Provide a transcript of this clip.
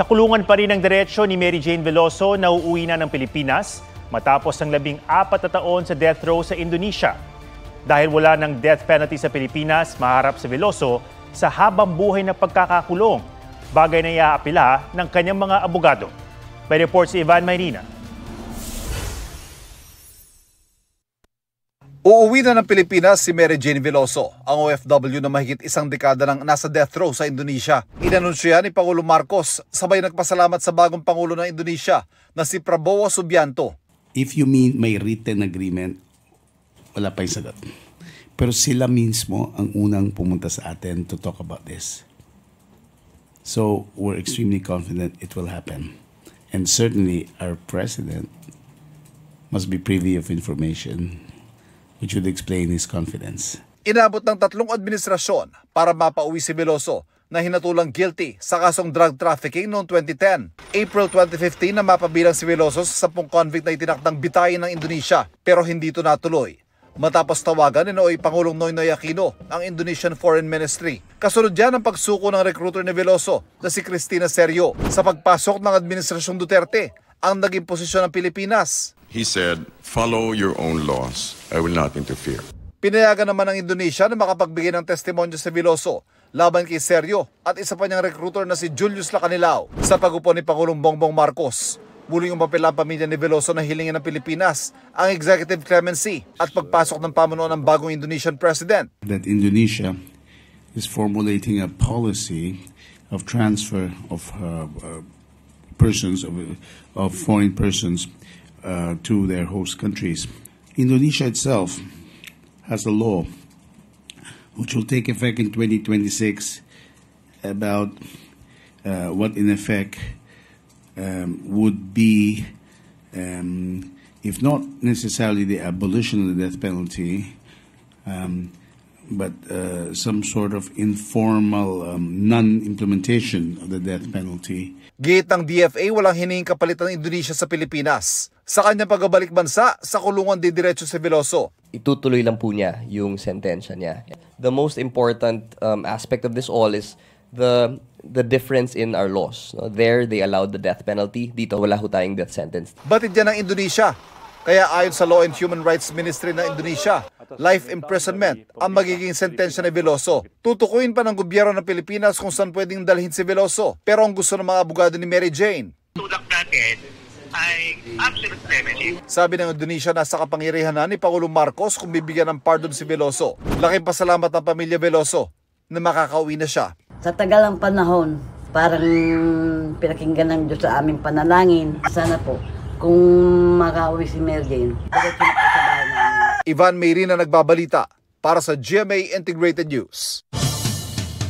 Sa kulungan pa rin ng diretsyo ni Mary Jane Veloso nauuwi na ng Pilipinas matapos ang labing apat na taon sa death row sa Indonesia. Dahil wala ng death penalty sa Pilipinas, maharap si Veloso sa habang buhay na pagkakakulong, bagay na iaapila ng kanyang mga abogado. May report si Ivan Mayrina. Uuwi na ng Pilipinas si Mary Jane Veloso, ang OFW na mahigit isang dekada nang nasa death row sa Indonesia. Inanunsyo ni Pangulo Marcos, sabay nagpasalamat sa bagong Pangulo ng Indonesia na si Prabowo Subianto. If you mean may written agreement, wala pa yung sagot. Pero sila mismo ang unang pumunta sa atin to talk about this. So we're extremely confident it will happen. And certainly our president must be privy of information which would explain his confidence. Inabot ng tatlong administrasyon para mapauwi si Veloso na hinatulang guilty sa kasong drug trafficking noong 2010. April 2015 na mapabilang si Veloso sa 10 convict na itinakdang bitayin ng Indonesia pero hindi ito natuloy. Matapos tawagan ni Noy Pangulong Noynoy Aquino ang Indonesian Foreign Ministry. Kasunod yan ang pagsuko ng recruiter ni Veloso na si Cristina Serio sa pagpasok ng Administrasyong Duterte ang naging posisyon ng Pilipinas. He said, follow your own laws. I will not interfere. Pinayagan naman ng Indonesia na makapagbigay ng testimonyo si Veloso laban kay Sergio at isa pa niyang recruiter na si Julius Lacanilao sa pagupo ni Pangulong Bongbong Marcos. Muli yung papel ang pamilya ni Veloso na hilingin ng Pilipinas ang executive clemency at pagpasok ng pamunuan ng bagong Indonesian president. That Indonesia is formulating a policy of transfer of uh, uh persons, of, of foreign persons uh, to their host countries. Indonesia itself has a law which will take effect in 2026 about uh, what, in effect, um, would be, um, if not necessarily the abolition of the death penalty, um, but uh, some sort of informal um, non-implementation of the death penalty. Gitang DFA walang hinihing ng Indonesia sa Pilipinas. sa kanyang pagbabalik bansa sa kulungan di diretso si Veloso. Itutuloy lang po niya yung sentensya niya. The most important um, aspect of this all is the the difference in our laws. There, they allowed the death penalty. Dito, wala ho tayong death sentence. Batid yan ng Indonesia. Kaya ayon sa Law and Human Rights Ministry ng Indonesia, life imprisonment ang magiging sentensya ni Veloso. Tutukuin pa ng gobyerno ng Pilipinas kung saan pwedeng dalhin si Veloso. Pero ang gusto ng mga abogado ni Mary Jane, ay absolute remedy. Sabi ng Indonesia na sa kapangyarihan na ni Pangulong Marcos kung bibigyan ng pardon si Veloso. Laking pasalamat ng pamilya Veloso na makakauwi na siya. Sa tagal ng panahon, parang pinakinggan ng Diyos sa aming panalangin. Sana po, kung makauwi si Mary Jane, Ivan Mayrina nagbabalita para sa GMA Integrated News.